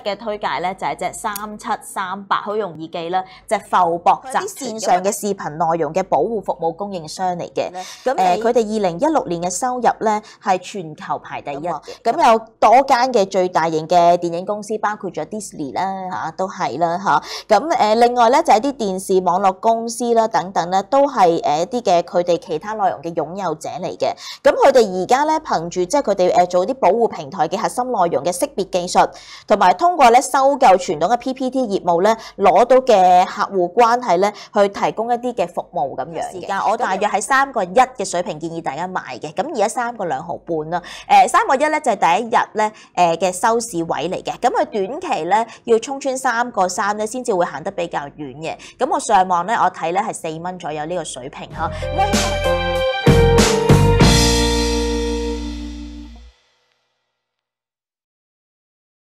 嘅推介咧就系只三七三八，好容易记啦。只浮薄集线上嘅视频内容嘅保护服务供应商嚟嘅。咁诶，佢哋二零一六年嘅收入咧系全球排第一。咁有多间嘅最大型嘅电影公司，包括咗 Disney 啦吓，都系啦吓。咁诶，另外咧就系啲电视网络公司啦等等咧，都系诶一啲嘅佢哋其他内容嘅拥有者嚟嘅。咁佢哋而家咧凭住即系佢哋诶做啲保护平台嘅核心内容嘅识别技术，同埋。通過咧收購傳統嘅 PPT 業務咧，攞到嘅客户關係咧，去提供一啲嘅服務咁樣嘅。時間我大約喺三個一嘅水平建議大家買嘅，咁而家三個兩毫半啦。誒三個一咧就係第一日咧嘅收市位嚟嘅，咁佢短期咧要衝穿三個三咧先至會行得比較遠嘅。咁我上望咧，我睇咧係四蚊左右呢個水平呵。